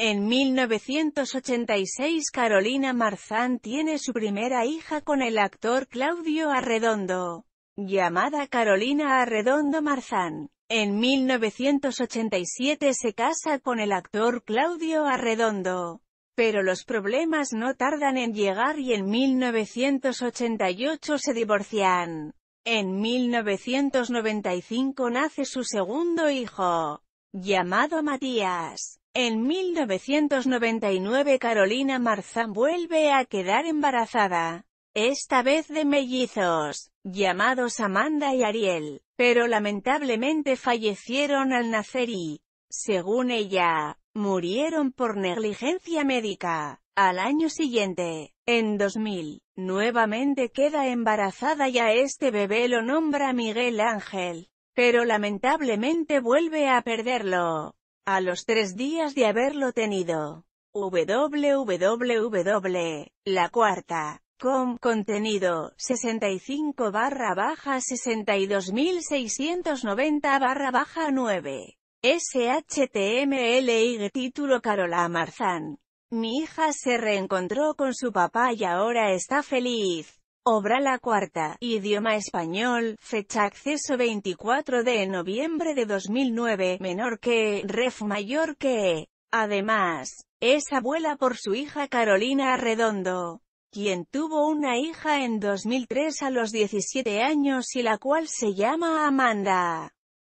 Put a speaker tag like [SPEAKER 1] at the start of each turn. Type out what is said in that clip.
[SPEAKER 1] En 1986 Carolina Marzán tiene su primera hija con el actor Claudio Arredondo, llamada Carolina Arredondo Marzán. En 1987 se casa con el actor Claudio Arredondo, pero los problemas no tardan en llegar y en 1988 se divorcian. En 1995 nace su segundo hijo, llamado Matías. En 1999 Carolina Marzán vuelve a quedar embarazada, esta vez de mellizos, llamados Amanda y Ariel, pero lamentablemente fallecieron al nacer y, según ella, murieron por negligencia médica. Al año siguiente, en 2000, nuevamente queda embarazada y a este bebé lo nombra Miguel Ángel, pero lamentablemente vuelve a perderlo. A los tres días de haberlo tenido. www.lacuarta.com Contenido 65 barra baja 62.690 barra baja 9. SHTMLY Título Carola Marzán. Mi hija se reencontró con su papá y ahora está feliz. Obra la cuarta, idioma español, fecha acceso 24 de noviembre de 2009, menor que, ref mayor que. Además, es abuela por su hija Carolina Redondo, quien tuvo una hija en 2003 a los 17 años y la cual se llama Amanda.